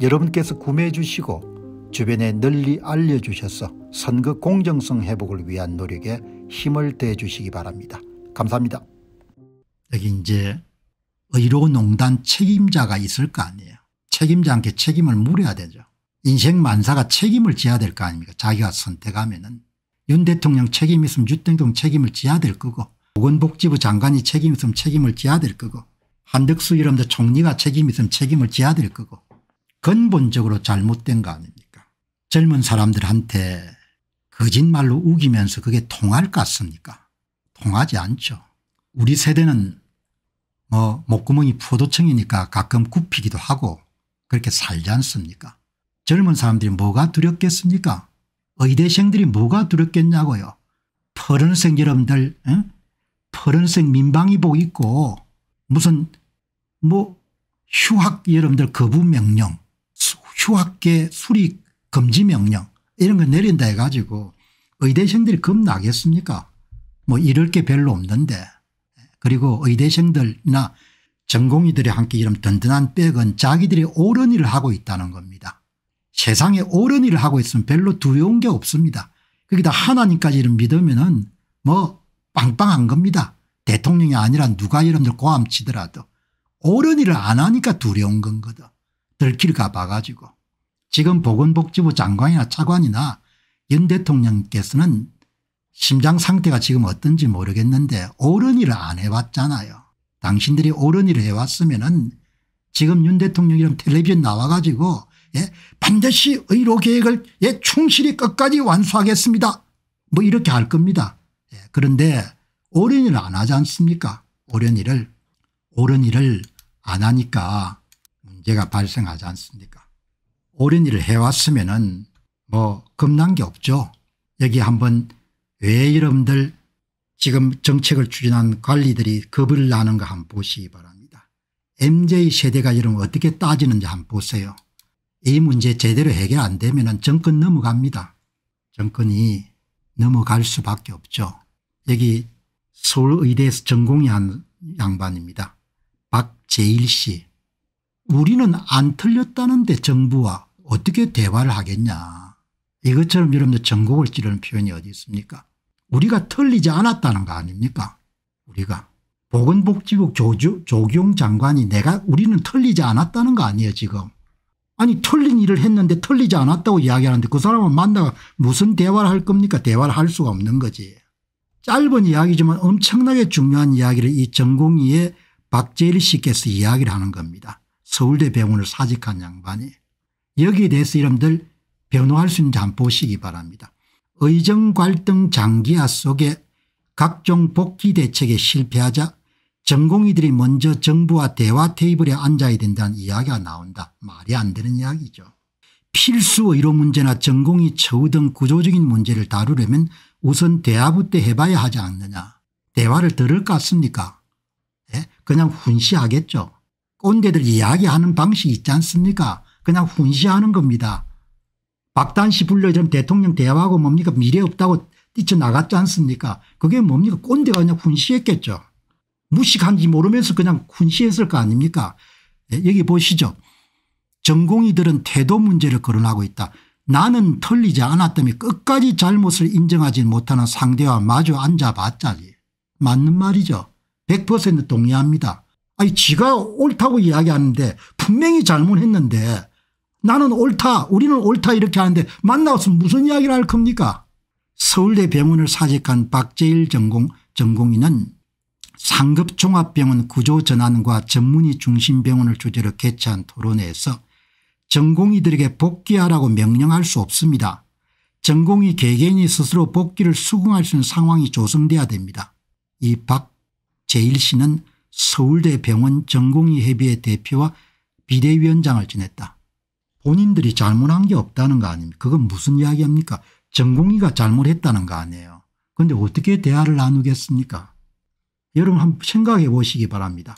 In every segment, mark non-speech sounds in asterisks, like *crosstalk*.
여러분께서 구매해 주시고 주변에 널리 알려주셔서 선거 공정성 회복을 위한 노력에 힘을 대 주시기 바랍니다. 감사합니다. 여기 이제 의료 농단 책임자가 있을 거 아니에요. 책임자한테 책임을 물어야 되죠. 인생 만사가 책임을 지어야될 거 아닙니까 자기가 선택하면 은윤 대통령 책임 있으면 유대통 책임을 지어야될 거고 보건복지부 장관이 책임 있으면 책임을 지어야될 거고 한덕수 이름도 총리가 책임 있으면 책임을 지어야될 거고 근본적으로 잘못된 거 아닙니까 젊은 사람들한테 거짓말로 우기면서 그게 통할 것 같습니까 통하지 않죠. 우리 세대는 뭐 목구멍이 포도청이니까 가끔 굽히기도 하고 그렇게 살지 않습니까 젊은 사람들이 뭐가 두렵겠습니까 의대생들이 뭐가 두렵겠냐고요 푸른색 여러분들 응? 푸른색 민방위복 입고 무슨 뭐 휴학 여러분들 거부 명령 휴학계 수리 금지 명령 이런 걸 내린다 해가지고 의대생들이 겁나겠습니까 뭐 이럴 게 별로 없는데 그리고 의대생들이나 전공의들이 함께 이런 든든한 백은 자기들이 옳은 일을 하고 있다는 겁니다. 세상에 옳은 일을 하고 있으면 별로 두려운 게 없습니다. 거기다 하나님까지 이런 믿으면 은뭐 빵빵한 겁니다. 대통령이 아니라 누가 여러분들 고함치더라도 옳은 일을 안 하니까 두려운 건거든. 들킬까 봐가지고. 지금 보건복지부 장관이나 차관이나 연 대통령께서는 심장 상태가 지금 어떤지 모르겠는데 옳은 일을 안 해왔잖아요. 당신들이 옳은 일을 해왔으면 은 지금 윤 대통령이랑 텔레비전 나와가지고 예, 반드시 의료 계획을 예, 충실히 끝까지 완수하겠습니다. 뭐 이렇게 할 겁니다. 예, 그런데 옳은 일을 안 하지 않습니까? 옳은 일을 옳은 일을 안 하니까 문제가 발생하지 않습니까? 오랜 일을 해왔으면은 뭐 겁난 게 없죠. 여기 한번 왜 여러분들 지금 정책을 추진한 관리들이 겁을 나는가 한번 보시기 바랍니다. MJ 세대가 여러분 어떻게 따지는지 한번 보세요. 이 문제 제대로 해결 안 되면 정권 넘어갑니다. 정권이 넘어갈 수밖에 없죠. 여기 서울의대에서 전공이 한 양반입니다. 박재일 씨. 우리는 안 틀렸다는데 정부와 어떻게 대화를 하겠냐. 이것처럼 여러분들 전곡을 찌르는 표현이 어디 있습니까? 우리가 틀리지 않았다는 거 아닙니까? 우리가. 보건복지부 조주, 조경 장관이 내가 우리는 틀리지 않았다는 거 아니에요 지금. 아니 틀린 일을 했는데 틀리지 않았다고 이야기하는데 그 사람을 만나가 무슨 대화를 할 겁니까? 대화를 할 수가 없는 거지. 짧은 이야기지만 엄청나게 중요한 이야기를 이 전공의의 박재일 씨께서 이야기를 하는 겁니다. 서울대 병원을 사직한 양반이. 여기에 대해서 여러분들 변호할 수 있는지 한번 보시기 바랍니다. 의정갈등 장기화 속에 각종 복귀 대책에 실패하자 전공의들이 먼저 정부와 대화 테이블에 앉아야 된다는 이야기가 나온다. 말이 안 되는 이야기죠. 필수 의료 문제나 전공의 처우 등 구조적인 문제를 다루려면 우선 대화부터 해봐야 하지 않느냐. 대화를 들을 것 같습니까? 네? 그냥 훈시하겠죠. 꼰대들 이야기하는 방식이 있지 않습니까? 그냥 훈시하는 겁니다. 박단시 불려전 대통령 대화하고 뭡니까 미래 없다고 뛰쳐나갔지 않습니까 그게 뭡니까 꼰대가 그냥 훈시했겠죠. 무식한지 모르면서 그냥 훈시했을 거 아닙니까 네, 여기 보시죠. 전공의들은 태도 문제를 거론하고 있다. 나는 털리지 않았다며 끝까지 잘못을 인정하지 못하는 상대와 마주 앉아봤자 맞는 말이죠. 100% 동의합니다. 아니 지가 옳다고 이야기하는데 분명히 잘못했는데 나는 옳다 우리는 옳다 이렇게 하는데 만나서 무슨 이야기를 할 겁니까 서울대 병원을 사직한 박재일 전공, 전공인은 상급종합병원 구조전환과 전문의 중심병원을 주제로 개최한 토론회에서 전공의들에게 복귀하라고 명령할 수 없습니다. 전공의 개개인이 스스로 복귀를 수긍할 수 있는 상황이 조성돼야 됩니다. 이 박재일 씨는 서울대 병원 전공의 협의회 대표와 비대위원장을 지냈다. 본인들이 잘못한 게 없다는 거 아닙니까? 그건 무슨 이야기합니까 전공의가 잘못했다는 거 아니에요. 그런데 어떻게 대화를 나누겠습니까? 여러분 한번 생각해 보시기 바랍니다.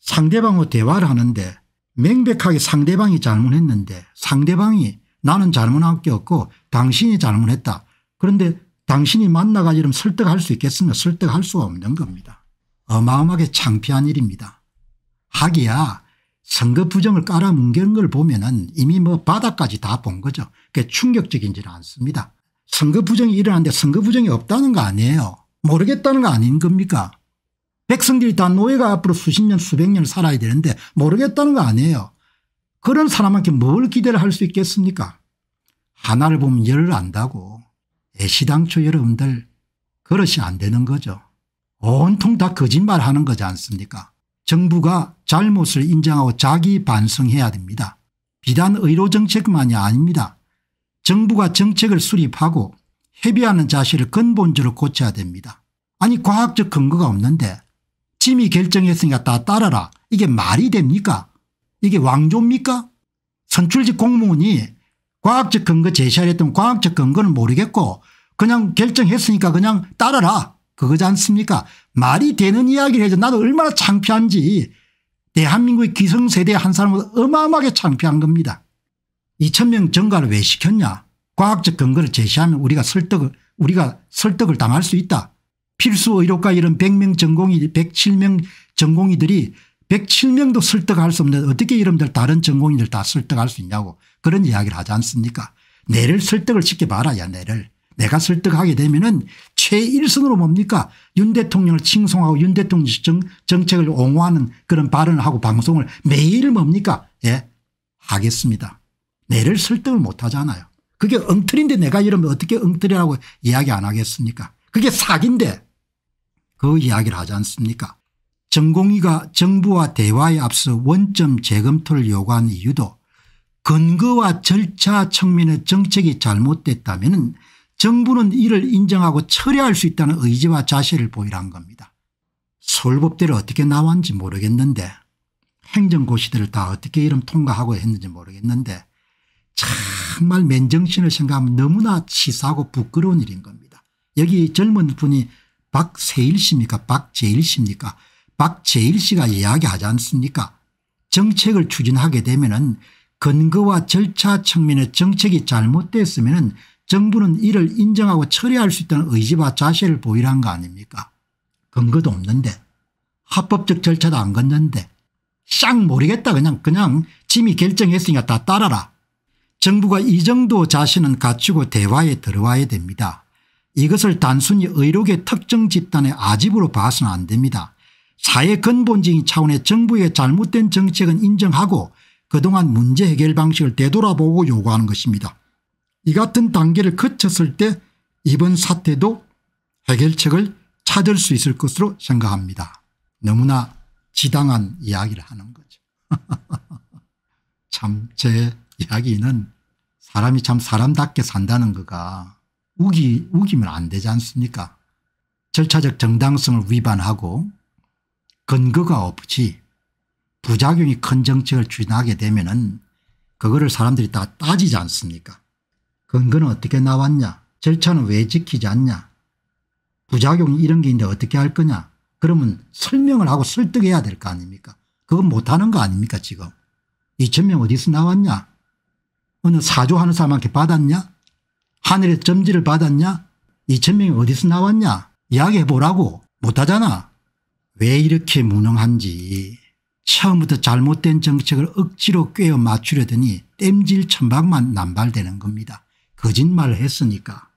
상대방과 대화를 하는데 명백하게 상대방이 잘못했는데 상대방이 나는 잘못한 게 없고 당신이 잘못했다. 그런데 당신이 만나가지고 설득할 수 있겠으면 설득할 수가 없는 겁니다. 어마어마하게 창피한 일입니다. 하기야 선거 부정을 깔아뭉개는 걸 보면은 이미 뭐 바닥까지 다 본 거죠. 그게 충격적인지는 않습니다. 선거 부정이 일어났는데 선거 부정이 없다는 거 아니에요. 모르겠다는 거 아닌 겁니까? 백성들이 다 노예가 앞으로 수십 년 수백 년을 살아야 되는데 모르겠다는 거 아니에요. 그런 사람한테 뭘 기대를 할 수 있겠습니까 하나를 보면 열을 안다고 애시당초 여러분들 그릇이 안 되는 거죠. 온통 다 거짓말하는 거지 않습니까 정부가 잘못을 인정하고 자기 반성해야 됩니다. 비단 의료정책만이 아닙니다. 정부가 정책을 수립하고 협의하는 자세를 근본적으로 고쳐야 됩니다. 아니 과학적 근거가 없는데 짐이 결정했으니까 다 따라라 이게 말이 됩니까 이게 왕조입니까 선출직 공무원이 과학적 근거 제시하랬던 과학적 근거는 모르겠고 그냥 결정했으니까 그냥 따라라 그거지 않습니까 말이 되는 이야기를 해줘 나도 얼마나 창피한지 대한민국의 기성세대 한 사람보다 어마어마하게 창피한 겁니다. 2천명 증가를 왜 시켰냐 과학적 근거를 제시하면 우리가 설득을 우리가 설득을 당할 수 있다. 필수 의료과 이런 100명 전공이 107명 전공이들이 107명도 설득할 수 없는데 어떻게 이름들 다른 전공인들 다 설득할 수 있냐고 그런 이야기를 하지 않습니까 뇌를 설득을 시켜봐라 야뇌를 내가 설득하게 되면은 최일선으로 뭡니까 윤 대통령을 칭송하고 윤 대통령 정책을 옹호하는 그런 발언을 하고 방송을 매일 뭡니까 예 하겠습니다. 내를 설득을 못하잖아요. 그게 엉터리인데 내가 이러면 어떻게 엉터리라고 이야기 안 하겠습니까 그게 사기인데 그 이야기를 하지 않습니까 전공의가 정부와 대화에 앞서 원점 재검토를 요구한 이유도 근거와 절차 측면의 정책이 잘못됐다면 정부는 이를 인정하고 철회할 수 있다는 의지와 자세를 보이란 겁니다. 서울법대를 어떻게 나왔는지 모르겠는데 행정고시들을 다 어떻게 이름 통과하고 했는지 모르겠는데 정말 맨정신을 생각하면 너무나 치사하고 부끄러운 일인 겁니다. 여기 젊은 분이 박세일 씨입니까 박재일 씨입니까 박재일 씨가 이야기하지 않습니까 정책을 추진하게 되면 은 근거와 절차 측면의 정책이 잘못됐으면 은 정부는 이를 인정하고 처리할 수 있다는 의지와 자세를 보이란 거 아닙니까 근거도 없는데 합법적 절차도 안 걷는데 싹 모르겠다 그냥 그냥 짐이 결정했으니까 다 따라라 정부가 이 정도 자신은 갖추고 대화에 들어와야 됩니다. 이것을 단순히 의료계 특정 집단의 아집으로 봐서는 안 됩니다. 사회 근본적인 차원의 정부의 잘못된 정책은 인정하고 그동안 문제 해결 방식을 되돌아보고 요구하는 것입니다. 이 같은 단계를 거쳤을 때 이번 사태도 해결책을 찾을 수 있을 것으로 생각합니다. 너무나 지당한 이야기를 하는 거죠. *laughs* 참 제 이야기는 사람이 참 사람답게 산다는 거가 우기, 우기면 안 되지 않습니까 절차적 정당성을 위반하고 근거가 없이 부작용이 큰 정책을 추진하게 되면 은 그거를 사람들이 다 따지지 않습니까 근거는 어떻게 나왔냐 절차는 왜 지키지 않냐 부작용이 이런 게 있는데 어떻게 할 거냐 그러면 설명을 하고 설득해야 될 거 아닙니까 그건 못하는 거 아닙니까 지금 2천명 어디서 나왔냐 어느 사조하는 사람한테 받았냐 하늘의 점지를 받았냐 2천명이 어디서 나왔냐 이야기해 보라고 못하잖아 왜 이렇게 무능한지 처음부터 잘못된 정책을 억지로 꿰어 맞추려더니 땜질 천박만 남발되는 겁니다. 거짓말을 했으니까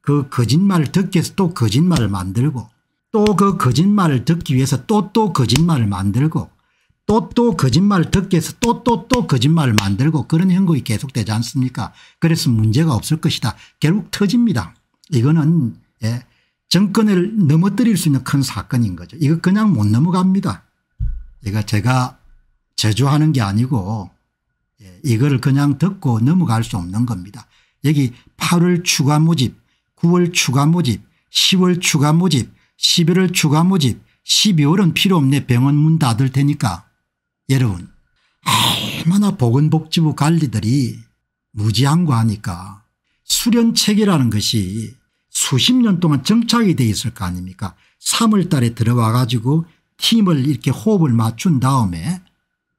그 거짓말을 듣기 위해서 또 거짓말을 만들고 또 그 거짓말을 듣기 위해서 또또 또 거짓말을 만들고 또또 또 거짓말을 듣기 위해서 또 또또 또 거짓말을 만들고 그런 행동이 계속되지 않습니까 그래서 문제가 없을 것이다. 결국 터집니다. 이거는 예, 정권을 넘어뜨릴 수 있는 큰 사건인 거죠. 이거 그냥 못 넘어갑니다. 이거 제가 제조하는 게 아니고 예, 이걸 그냥 듣고 넘어갈 수 없는 겁니다. 여기 8월 추가 모집 9월 추가 모집 10월 추가 모집 11월 추가 모집 12월은 필요 없네 병원 문 닫을 테니까 여러분 얼마나 보건복지부 관리들이 무지한거 하니까 수련체계라는 것이 수십 년 동안 정착이 돼 있을 거 아닙니까 3월 달에 들어와 가지고 팀을 이렇게 호흡을 맞춘 다음에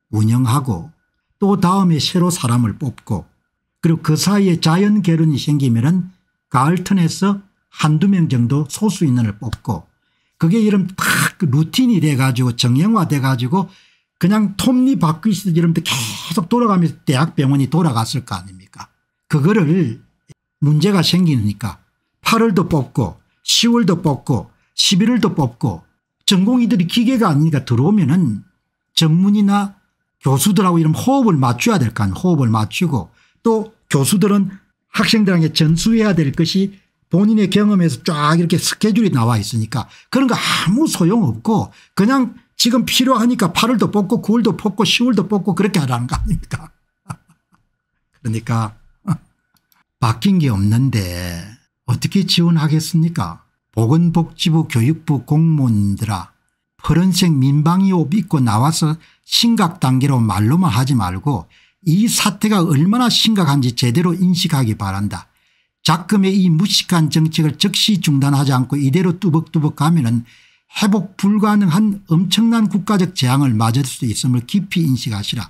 운영하고 또 다음에 새로 사람을 뽑고 그리고 그 사이에 자연 결혼이 생기면 은 가을턴에서 한두 명 정도 소수 인원을 뽑고 그게 이름 딱 루틴이 돼가지고 정형화 돼가지고 그냥 톱니 바퀴스 이름도 계속 돌아가면서 대학병원이 돌아갔을 거 아닙니까 그거를 문제가 생기니까 8월도 뽑고 10월도 뽑고 11월도 뽑고 전공의들이 기계가 아니니까 들어오면 은 전문이나 교수들하고 이런 호흡을 맞춰야 될 거 아니에요 호흡을 맞추고 또 교수들은 학생들에게 전수해야 될 것이 본인의 경험에서 쫙 이렇게 스케줄이 나와 있으니까 그런 거 아무 소용없고 그냥 지금 필요하니까 8월도 뽑고 9월도 뽑고 10월도 뽑고 그렇게 하라는 거 아닙니까 *laughs* 그러니까 *laughs* 바뀐 게 없는데 어떻게 지원하겠습니까 보건복지부 교육부 공무원들아 푸른색 민방위 옷 입고 나와서 심각 단계로 말로만 하지 말고 이 사태가 얼마나 심각한지 제대로 인식하기 바란다. 작금의 이 무식한 정책을 즉시 중단하지 않고 이대로 뚜벅뚜벅 가면 은 회복 불가능한 엄청난 국가적 재앙을 맞을 수 있음을 깊이 인식하시라.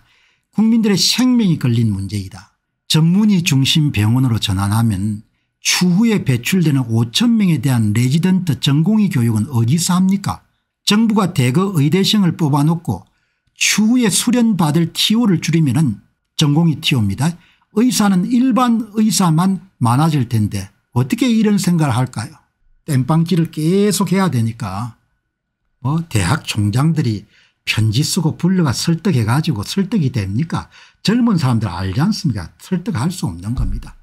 국민들의 생명이 걸린 문제이다. 전문의 중심 병원으로 전환하면 추후에 배출되는 5천 명에 대한 레지던트 전공의 교육은 어디서 합니까 정부가 대거 의대생을 뽑아놓고 추후에 수련받을 TO를 줄이면 은 전공이 튀옵니다 의사는 일반 의사만 많아질 텐데 어떻게 이런 생각을 할까요 땜빵질을 계속 해야 되니까 뭐 대학 총장들이 편지 쓰고 불러가 설득해 가지고 설득이 됩니까 젊은 사람들 알지 않습니까 설득할 수 없는 겁니다.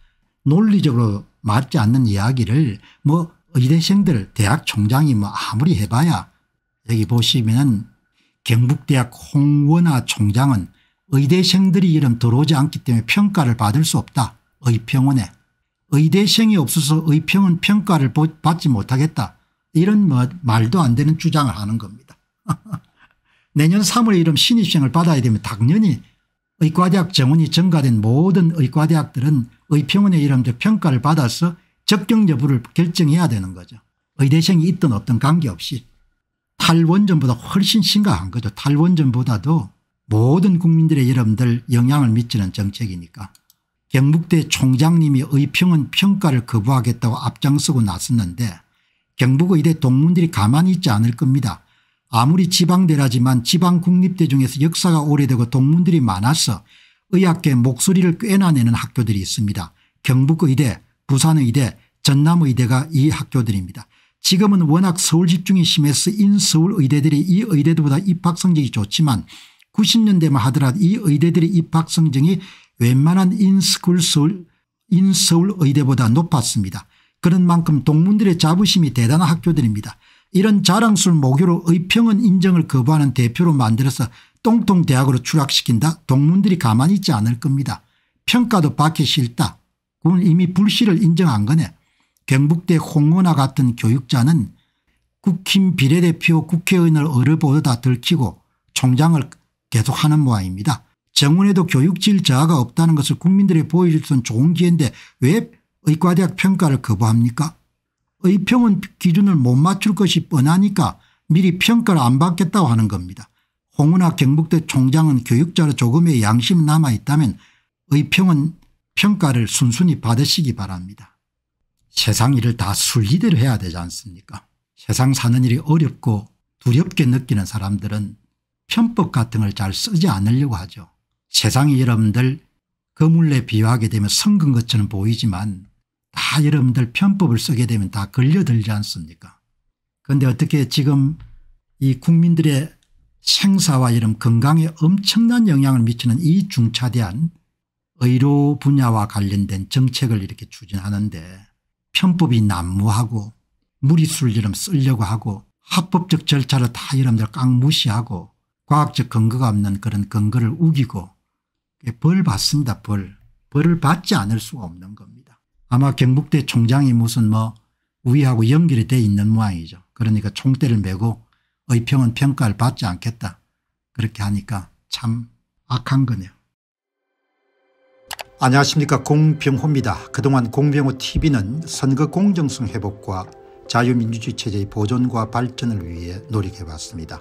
논리적으로 맞지 않는 이야기를 뭐 의대생들 대학 총장이 뭐 아무리 해봐야 여기 보시면 경북대학 홍원아 총장은 의대생들이 이름 들어오지 않기 때문에 평가를 받을 수 없다. 의평원에. 의대생이 없어서 의평은 평가를 받지 못하겠다. 이런 뭐 말도 안 되는 주장을 하는 겁니다. *laughs* 내년 3월 에 이름 신입생을 받아야 되면 당연히 의과대학 정원이 증가된 모든 의과대학들은 의평원의 이름도 평가를 받아서 적격 여부를 결정해야 되는 거죠. 의대생이 있든 없든 관계없이 탈원전보다 훨씬 심각한 거죠. 탈원전보다도 모든 국민들의 여러분들 영향을 미치는 정책이니까 경북대 총장님이 의평은 평가를 거부하겠다고 앞장서고 나섰는데 경북의대 동문들이 가만히 있지 않을 겁니다. 아무리 지방대라지만 지방국립대 중에서 역사가 오래되고 동문들이 많아서 의학계 목소리를 꽤나내는 학교들이 있습니다. 경북의대 부산의대 전남의대가 이 학교들입니다. 지금은 워낙 서울 집중이 심해서 인서울의대들이 이 의대들보다 입학 성적이 좋지만 90년대만 하더라도 이 의대들의 입학 성적이 웬만한 인스쿨 서울, 인서울 의대보다 높았습니다. 그런 만큼 동문들의 자부심이 대단한 학교들입니다. 이런 자랑술러운 모교로 의평은 인정을 거부하는 대표로 만들어서 똥통대학으로 추락시킨다 동문들이 가만히 있지 않을 겁니다. 평가도 받기 싫다. 군건 이미 불씨를 인정한 거네. 경북대 홍원아 같은 교육자는 국힘 비례대표 국회의원을 어려보다 들키고 총장을 계속하는 모양입니다. 정원에도 교육질 저하가 없다는 것을 국민들이 보여줄 수 있는 좋은 기회인데 왜 의과대학 평가를 거부합니까 의평은 기준을 못 맞출 것이 뻔하니까 미리 평가를 안 받겠다고 하는 겁니다. 홍은학 경북대 총장은 교육자로 조금의 양심 남아있다면 의평은 평가를 순순히 받으시기 바랍니다. 세상 일을 다 순리대로 해야 되지 않습니까 세상 사는 일이 어렵고 두렵게 느끼는 사람들은 편법 같은 걸 잘 쓰지 않으려고 하죠. 세상이 여러분들 거물에 비유하게 되면 성근 것처럼 보이지만 다 여러분들 편법을 쓰게 되면 다 걸려들지 않습니까 그런데 어떻게 지금 이 국민들의 생사와 이런 건강에 엄청난 영향을 미치는 이 중차대한 의료 분야와 관련된 정책을 이렇게 추진하는데 편법이 난무하고 무리술처럼 쓰려고 하고 합법적 절차를 다 여러분들 깡무시하고 과학적 근거가 없는 그런 근거를 우기고 벌 받습니다. 벌. 벌을 받지 않을 수가 없는 겁니다. 아마 경북대 총장이 무슨 뭐 우리하고 연결이 돼 있는 모양이죠. 그러니까 총대를 메고 의평은 평가를 받지 않겠다. 그렇게 하니까 참 악한 거네요. 안녕하십니까 공병호입니다. 그동안 공병호 tv는 선거 공정성 회복과 자유민주주의 체제의 보존과 발전을 위해 노력해봤습니다.